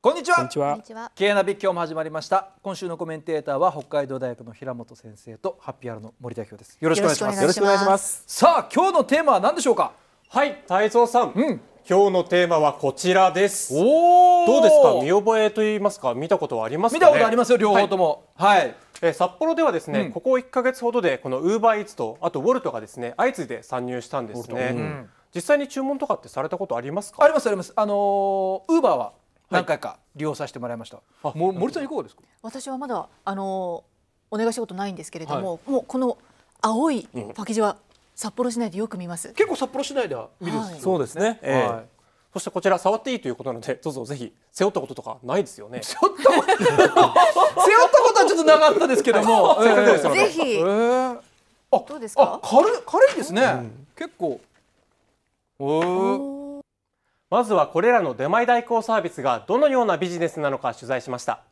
こんにちは。経営ナビ今日も始まりました。今週のコメンテーターは北海道大学の平本先生とハッピーアールの森代表です。よろしくお願いします。よろしくお願いします。さあ今日のテーマは何でしょうか。はい、太蔵さん。うん。今日のテーマはこちらです。おお。どうですか見覚えと言いますか見たことはあります、ね、見たことありますよ両方とも。はい、はいえ札幌ではですね、うん、ここ1か月ほどでこのウーバーイーツとあとウォルトがですね相次いで参入したんですね、うん、実際に注文とかってされたことありますかありますありますあのウーバーは何回か利用させてもらいました。はい、も森さんいかがですか。私はまだあのお願いしたことないんですけれども、はい、もうこの青いパッケージは札幌市内でよく見ます。うん、結構札幌市内では見る、はい、そうですね。えー、はいそしてこちら触っていいということなのでどうぞぜひ背負ったこととかないですよね。背負ったこと 背負ったことはちょっとなかったですけども。ぜひ。えー、あどうですか。軽い軽いですね。うん、結構。おお。まずはこれらの出前代行サービスがどのようなビジネスなのか取材しました。